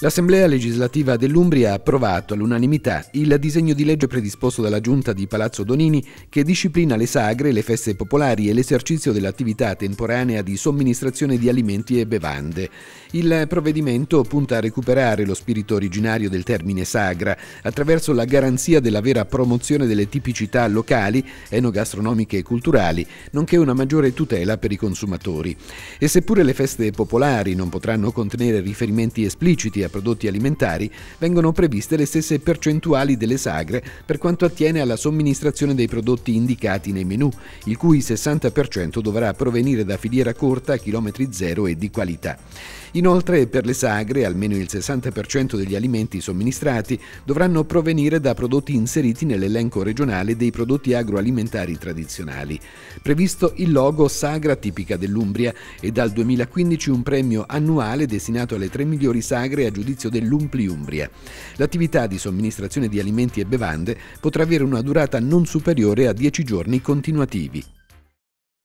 L'Assemblea legislativa dell'Umbria ha approvato all'unanimità il disegno di legge predisposto dalla Giunta di Palazzo Donini che disciplina le sagre, le feste popolari e l'esercizio dell'attività temporanea di somministrazione di alimenti e bevande. Il provvedimento punta a recuperare lo spirito originario del termine sagra attraverso la garanzia della vera promozione delle tipicità locali, enogastronomiche e culturali, nonché una maggiore tutela per i consumatori. E seppure le feste popolari non potranno contenere riferimenti espliciti a a prodotti alimentari vengono previste le stesse percentuali delle sagre per quanto attiene alla somministrazione dei prodotti indicati nei menu, il cui 60% dovrà provenire da filiera corta, a chilometri zero e di qualità. Inoltre per le sagre almeno il 60% degli alimenti somministrati dovranno provenire da prodotti inseriti nell'elenco regionale dei prodotti agroalimentari tradizionali. Previsto il logo Sagra tipica dell'Umbria e dal 2015 un premio annuale destinato alle tre migliori sagre aggiunte giudizio dell'Umpliumbria. L'attività di somministrazione di alimenti e bevande potrà avere una durata non superiore a 10 giorni continuativi.